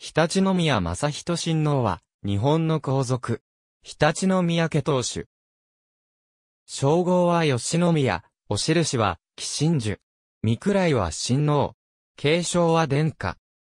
常陸宮正人親王は、日本の皇族。常陸宮家当主。称号は吉宮、お印は、紀真樹。御位は親王。継承は殿下。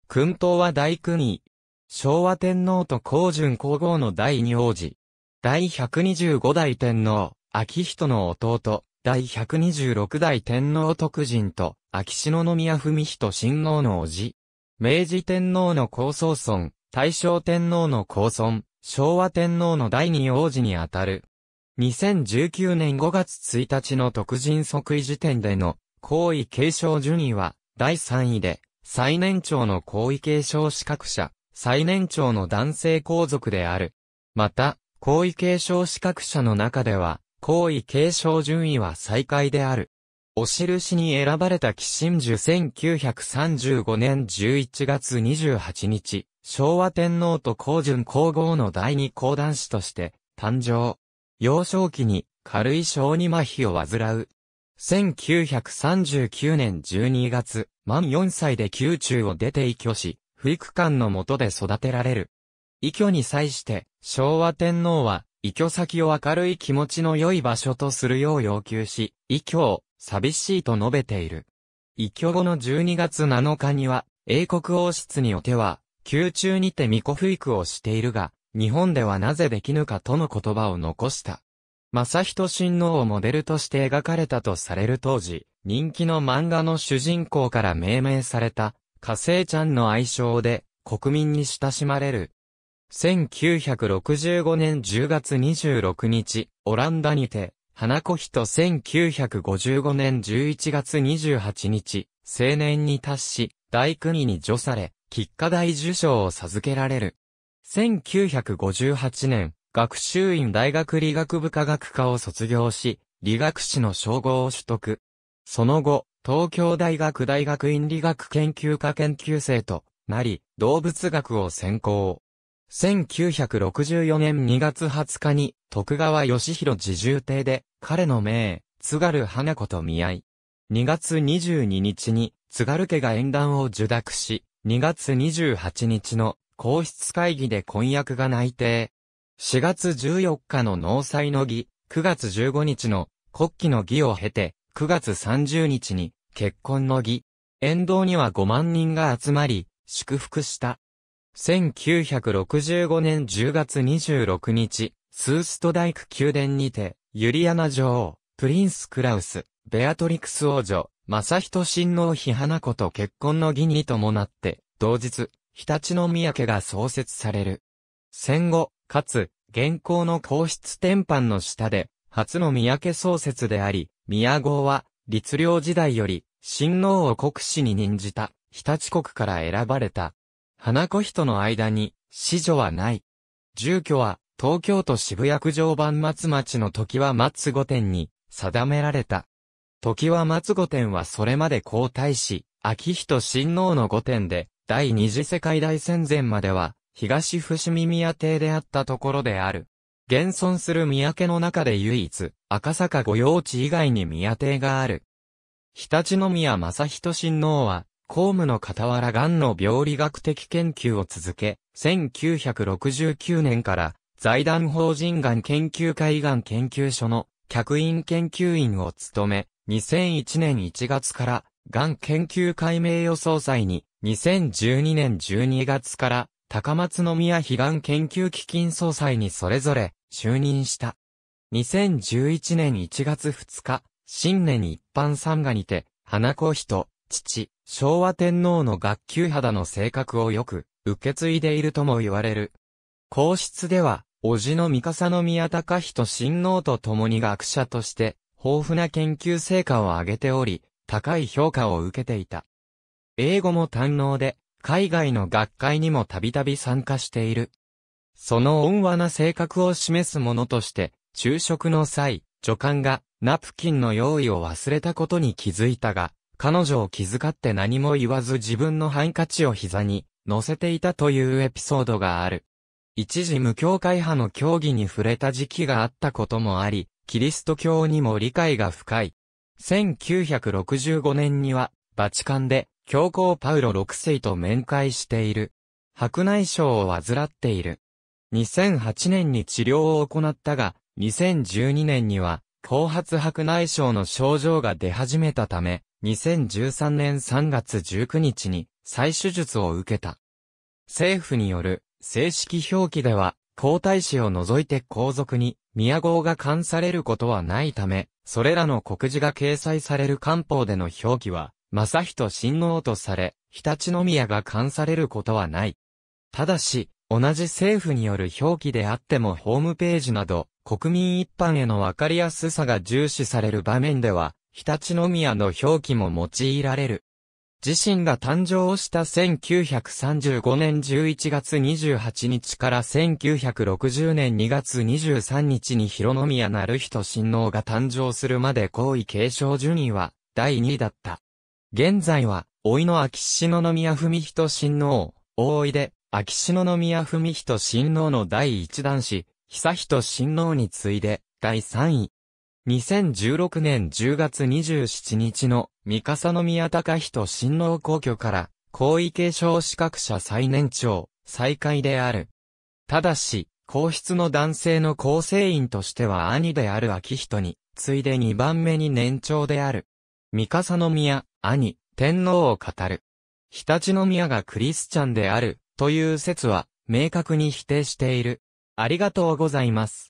君頭は大君位。昭和天皇と皇順皇后の第二王子。第125代天皇、秋人の弟、第126代天皇徳人と、秋篠宮文人親王の叔父。明治天皇の高僧尊、大正天皇の高尊、昭和天皇の第二王子にあたる。2019年5月1日の特人即位時点での、皇位継承順位は、第3位で、最年長の皇位継承資格者、最年長の男性皇族である。また、皇位継承資格者の中では、皇位継承順位は最下位である。お印に選ばれた寄進樹1935年11月28日、昭和天皇と皇順皇后の第二皇男子として、誕生。幼少期に軽い小児麻痺を患う。1939年12月、満4歳で宮中を出て移居し、不育官の下で育てられる。移居に際して、昭和天皇は、移居先を明るい気持ちの良い場所とするよう要求し、移居を寂しいと述べている。一挙後の12月7日には、英国王室におては、宮中にて巫女不育をしているが、日本ではなぜできぬかとの言葉を残した。正人親王をモデルとして描かれたとされる当時、人気の漫画の主人公から命名された、火星ちゃんの愛称で、国民に親しまれる。1965年10月26日、オランダにて、花子人1955年11月28日、青年に達し、大国に除され、喫下大受賞を授けられる。1958年、学習院大学理学部科学科を卒業し、理学士の称号を取得。その後、東京大学大学院理学研究科研究生となり、動物学を専攻。1964年2月20日に、徳川義弘自重邸で、彼の名、津軽花子と見合い。2月22日に、津軽家が縁談を受諾し、2月28日の皇室会議で婚約が内定。4月14日の納祭の儀、9月15日の国旗の儀を経て、9月30日に結婚の儀。沿道には5万人が集まり、祝福した。1965年10月26日、スーストダイク宮殿にて、ユリアナ女王、プリンス・クラウス、ベアトリクス王女、正人親王妃花子と結婚の儀に伴って、同日、日立宮家が創設される。戦後、かつ、現行の皇室天板の下で、初の宮家創設であり、宮号は、律令時代より、親王を国士に任じた、日立国から選ばれた、花子人の間に、子女はない。住居は、東京都渋谷区常磐松町の時は松御殿に、定められた。時は松御殿はそれまで皇太子、秋人親王の御殿で、第二次世界大戦前までは、東伏見宮邸であったところである。現存する宮家の中で唯一、赤坂御用地以外に宮邸がある。日立宮正人親王は、公務の傍ら癌の病理学的研究を続け、1969年から財団法人癌研究会癌研究所の客員研究員を務め、2001年1月から癌研究会名誉総裁に、2012年12月から高松宮悲癌研究基金総裁にそれぞれ就任した。2011年1月2日、新年一般参賀にて、花子人、父、昭和天皇の学級肌の性格をよく受け継いでいるとも言われる。皇室では、叔父の三笠宮隆人親王と共に学者として豊富な研究成果を上げており、高い評価を受けていた。英語も堪能で、海外の学会にもたびたび参加している。その温和な性格を示すものとして、昼食の際、助官がナプキンの用意を忘れたことに気づいたが、彼女を気遣って何も言わず自分のハンカチを膝に乗せていたというエピソードがある。一時無教会派の教義に触れた時期があったこともあり、キリスト教にも理解が深い。1965年には、バチカンで、教皇パウロ6世と面会している。白内障を患っている。2008年に治療を行ったが、2012年には、後発白内障の症状が出始めたため、2013年3月19日に再手術を受けた。政府による正式表記では、皇太子を除いて皇族に宮号が冠されることはないため、それらの告示が掲載される官報での表記は、正人親王とされ、常陸宮が冠されることはない。ただし、同じ政府による表記であってもホームページなど、国民一般へのわかりやすさが重視される場面では、常宮の表記も用いられる。自身が誕生した1935年11月28日から1960年2月23日に広宮なる人親王が誕生するまで皇位継承順位は第2位だった。現在は、老いの秋篠宮文人親王、大いで、秋篠宮文人親王の第一男子、久人親王に次いで、第3位。2016年10月27日の三笠宮隆人親王皇居から皇位継承資格者最年長、再開である。ただし、皇室の男性の構成員としては兄である秋人に、次いで2番目に年長である。三笠宮、兄、天皇を語る。常陸宮がクリスチャンである、という説は、明確に否定している。ありがとうございます。